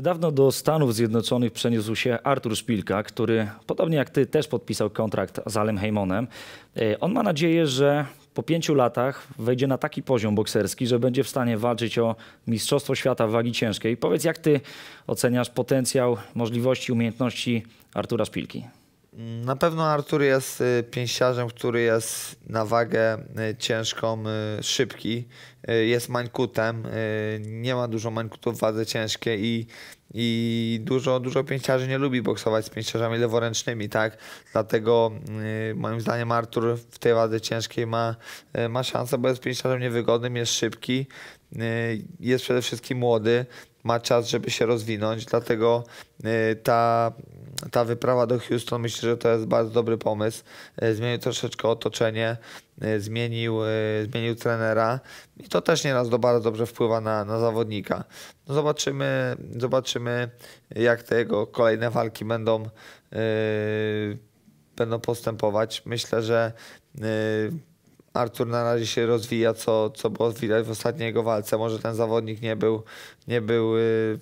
Niedawno do Stanów Zjednoczonych przeniósł się Artur Szpilka, który podobnie jak ty też podpisał kontrakt z Alem Heymonem. E, on ma nadzieję, że po pięciu latach wejdzie na taki poziom bokserski, że będzie w stanie walczyć o Mistrzostwo Świata w wagi ciężkiej. Powiedz, jak ty oceniasz potencjał, możliwości, umiejętności Artura Szpilki? Na pewno Artur jest y, pięściarzem, który jest na wagę y, ciężką y, szybki, jest mańkutem, nie ma dużo mańkutów w wadze ciężkiej i i dużo, dużo pięściarzy nie lubi boksować z pięściarzami leworęcznymi, tak? Dlatego y, moim zdaniem Artur w tej wadze ciężkiej ma, y, ma szansę, bo jest pięściarzem niewygodnym, jest szybki, y, jest przede wszystkim młody, ma czas, żeby się rozwinąć, dlatego y, ta, ta wyprawa do Houston myślę, że to jest bardzo dobry pomysł. Y, zmieni troszeczkę otoczenie, E, zmienił, e, zmienił trenera i to też nieraz do bardzo dobrze wpływa na, na zawodnika. No zobaczymy, zobaczymy, jak te jego kolejne walki będą, yy, będą postępować. Myślę, że yy, Artur na razie się rozwija, co, co było widać w ostatniej jego walce. Może ten zawodnik nie był, nie był yy,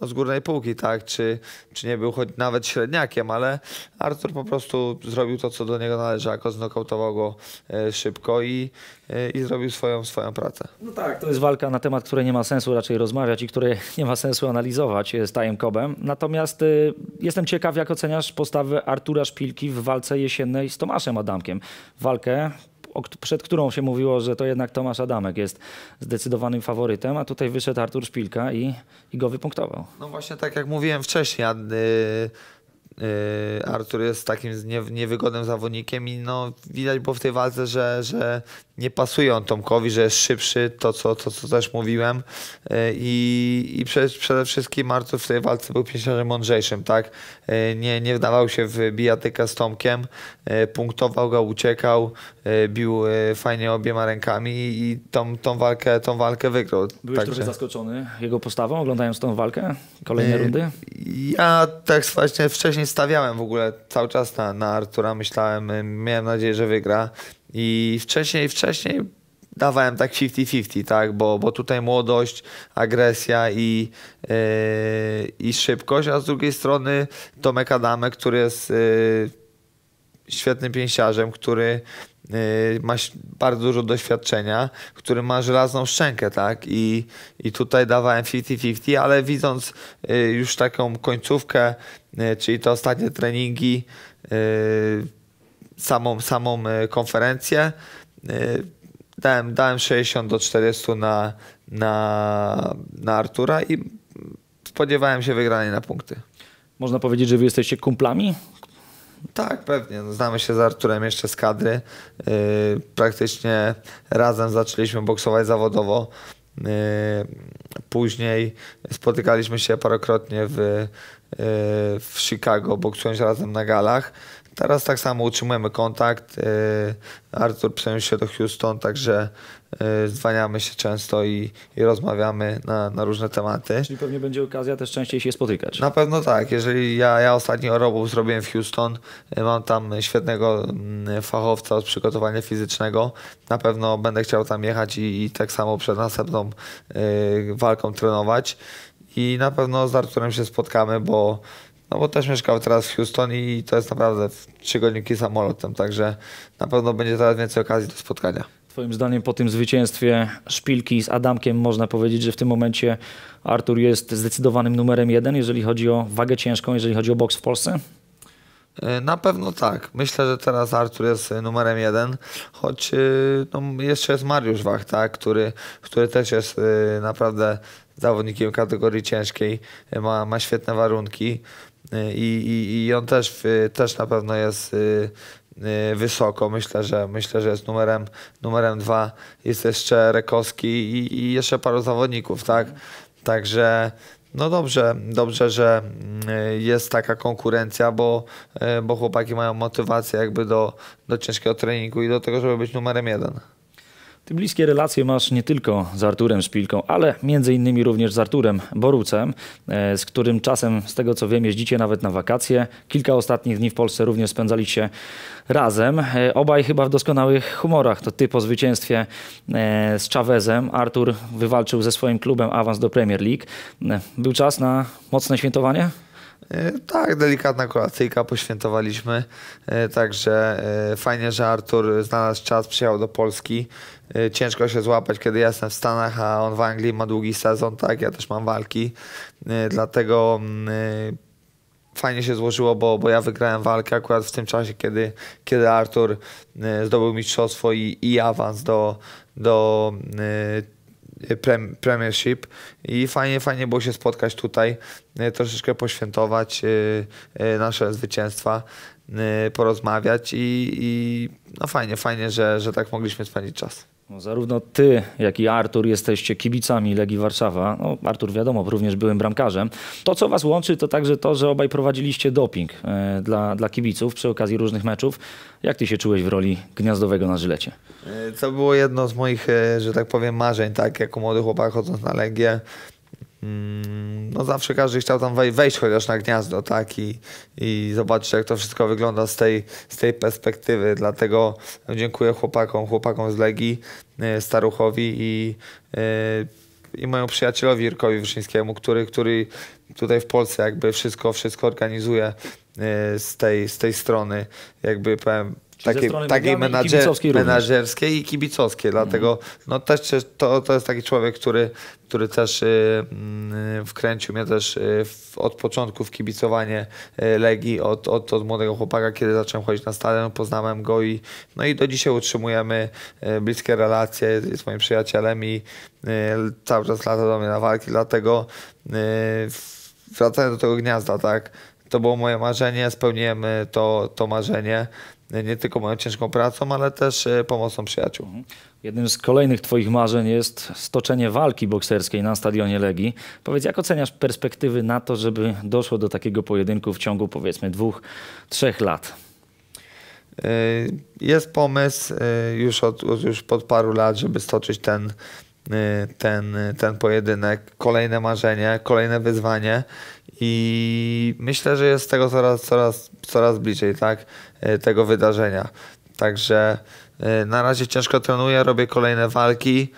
no, z górnej półki, tak? Czy, czy nie był choć nawet średniakiem, ale Artur po prostu zrobił to, co do niego należy, jako znokautował go e, szybko i, e, i zrobił swoją, swoją pracę. No tak, to jest walka na temat, której nie ma sensu raczej rozmawiać i której nie ma sensu analizować e, z Tajem Kobem. Natomiast y, jestem ciekaw, jak oceniasz postawę Artura Szpilki w walce jesiennej z Tomaszem Adamkiem. Walkę przed którą się mówiło, że to jednak Tomasz Adamek jest zdecydowanym faworytem, a tutaj wyszedł Artur Szpilka i, i go wypunktował. No właśnie tak jak mówiłem wcześniej, Y, Artur jest takim niewygodnym zawodnikiem i no, widać było w tej walce, że, że nie pasuje on Tomkowi, że jest szybszy, to co, to, co też mówiłem y, i, i przede wszystkim Artur w tej walce był pięściarzem mądrzejszym, tak? Y, nie, nie wdawał się w bijatykę z Tomkiem, punktował go, uciekał, bił fajnie obiema rękami i tą, tą, walkę, tą walkę wygrał. Byłeś Także... trochę zaskoczony jego postawą, oglądając tą walkę, kolejne rundy? Ja tak właśnie wcześniej stawiałem w ogóle cały czas na, na Artura, myślałem, y, miałem nadzieję, że wygra i wcześniej, wcześniej dawałem tak 50-50, tak, bo, bo tutaj młodość, agresja i, yy, i szybkość, a z drugiej strony Tomek Adamek, który jest yy, świetnym pięściarzem, który Y, masz bardzo dużo doświadczenia, który ma żelazną szczękę, tak? I, i tutaj dawałem 50-50, ale widząc y, już taką końcówkę, y, czyli te ostatnie treningi, samą, samą konferencję, dałem, dałem 60 do 40 na, na, na Artura i spodziewałem się wygranej na punkty. Można powiedzieć, że wy jesteście kumplami tak, pewnie. No, znamy się z Arturem jeszcze z kadry. Y, praktycznie razem zaczęliśmy boksować zawodowo. Y, później spotykaliśmy się parokrotnie w, y, w Chicago, boksując razem na galach. Teraz tak samo utrzymujemy kontakt. Y, Artur przeniósł się do Houston, także y, zwaniamy się często i, i rozmawiamy na, na, różne tematy. Czyli pewnie będzie okazja też częściej się spotykać. Na pewno tak. Jeżeli ja, ja ostatnio robót zrobiłem w Houston, y, mam tam świetnego mm, fachowca od przygotowania fizycznego, na pewno będę chciał tam jechać i, i tak samo przed następną walką trenować i na pewno z Arturem się spotkamy, bo no bo też mieszkał teraz w Houston i to jest naprawdę trzy godzinki samolotem, także na pewno będzie teraz więcej okazji do spotkania. Twoim zdaniem po tym zwycięstwie szpilki z Adamkiem można powiedzieć, że w tym momencie Artur jest zdecydowanym numerem jeden, jeżeli chodzi o wagę ciężką, jeżeli chodzi o boks w Polsce? E, na pewno tak. Myślę, że teraz Artur jest e, numerem jeden, choć e, no, jeszcze jest Mariusz Wach, tak, który, który też jest naprawdę zawodnikiem kategorii ciężkiej, ma, ma świetne warunki. I, i, i on też, y, też na pewno jest y, y, wysoko. Myślę, że myślę, że jest numerem, numerem dwa. Jest jeszcze Rekowski i, i jeszcze paru zawodników, tak? Także no dobrze, dobrze, że mm, jest taka konkurencja, bo, bo chłopaki mają motywację jakby do, do ciężkiego treningu i do tego, żeby być numerem jeden. Ty bliskie relacje masz nie tylko z Arturem Szpilką, ale między innymi również z Arturem Borucem, e, z którym czasem, z tego co wiem, jeździcie nawet na wakacje. Kilka ostatnich dni w Polsce również spędzaliście razem. E, obaj chyba w doskonałych humorach. To ty po zwycięstwie e, z Chavezem. Artur wywalczył ze swoim klubem awans do Premier League. Był czas na mocne świętowanie? E, tak, delikatna kolacyjka poświętowaliśmy, e, także e, fajnie, że Artur znalazł czas, przyjechał do Polski. Ciężko się złapać, kiedy ja jestem w Stanach, a on w Anglii ma długi sezon, tak, ja też mam walki, dlatego mm, fajnie się złożyło, bo, bo ja wygrałem walkę akurat w tym czasie, kiedy, kiedy Artur zdobył mistrzostwo i, i awans do, do E, premiership i fajnie, fajnie było się spotkać tutaj, e, troszeczkę poświętować e, nasze zwycięstwa, porozmawiać i, i no fajnie, fajnie, że, że tak mogliśmy spędzić czas. No, zarówno ty, jak i Artur jesteście kibicami Legii Warszawa. No, Artur wiadomo, również byłym bramkarzem. To, co was łączy, to także to, że obaj prowadziliście doping y, dla, dla kibiców przy okazji różnych meczów. Jak ty się czułeś w roli gniazdowego na żylecie? E, to było jedno z moich, e, że tak powiem, marzeń, tak, jako młody chłopak chodząc na Legię. Mm, no zawsze każdy chciał tam wejść chociaż na gniazdo, tak? I, i zobaczyć, jak to wszystko wygląda z tej, z tej perspektywy. Dlatego dziękuję chłopakom, chłopakom z Legii, y, Staruchowi i, y, i mojemu przyjacielowi Irkowi Wyszyńskiemu, który, który tutaj w Polsce jakby wszystko, wszystko organizuje y, z tej, z tej strony. Jakby powiem, takie, takiej menadżer, i menadżerskiej i kibicowskiej. Dlatego mm. no, też to, to jest taki człowiek, który, który też y, y, wkręcił mnie też y, w, od początku w kibicowanie y, Legii, od, od, od młodego chłopaka, kiedy zacząłem chodzić na stadion, poznałem go i, no i do dzisiaj utrzymujemy y, bliskie relacje, z moim przyjacielem i y, cały czas lata do mnie na walki, dlatego wracając do tego gniazda, tak, to było moje marzenie, spełniłem to, to marzenie nie tylko moją ciężką pracą, ale też e, pomocą przyjaciół. Mhm. Jednym z kolejnych Twoich marzeń jest stoczenie walki bokserskiej na stadionie Legii. Powiedz, jak oceniasz perspektywy na to, żeby doszło do takiego pojedynku w ciągu powiedzmy dwóch, trzech lat? E, jest pomysł e, już, od, już pod paru lat, żeby stoczyć ten Y, ten, y, ten pojedynek, kolejne marzenie, kolejne wyzwanie i myślę, że jest z tego coraz, coraz, coraz bliżej tak, y, tego wydarzenia. Także na razie ciężko trenuję, robię kolejne walki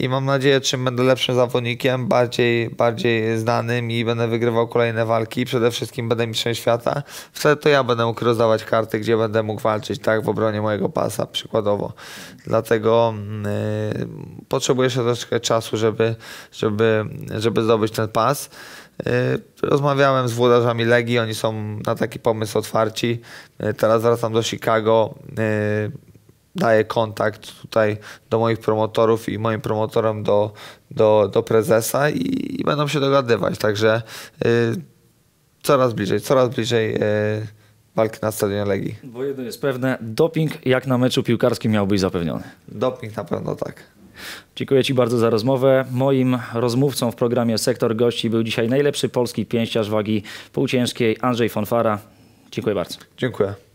i mam nadzieję, czym będę lepszym zawodnikiem, bardziej, bardziej znanym i będę wygrywał kolejne walki. Przede wszystkim będę mistrzem świata. Wtedy to ja będę mógł rozdawać karty, gdzie będę mógł walczyć, tak, w obronie mojego pasa przykładowo. Dlatego mm, y, potrzebuję jeszcze troszeczkę czasu, żeby, żeby, żeby zdobyć ten pas. Y, rozmawiałem z włodarzami Legii, oni są na taki pomysł otwarci. Y, teraz wracam do Chicago daję kontakt tutaj do moich promotorów i moim promotorom do, do, do prezesa i, i będą się dogadywać. Także y, coraz bliżej, coraz bliżej. Y, walki na stadionie Legii. Bo jedno jest pewne, doping jak na meczu piłkarskim miał być zapewniony. Doping na pewno tak. Dziękuję Ci bardzo za rozmowę. Moim rozmówcą w programie Sektor Gości był dzisiaj najlepszy polski pięściarz wagi półciężkiej Andrzej Fonfara. Dziękuję bardzo. Dziękuję.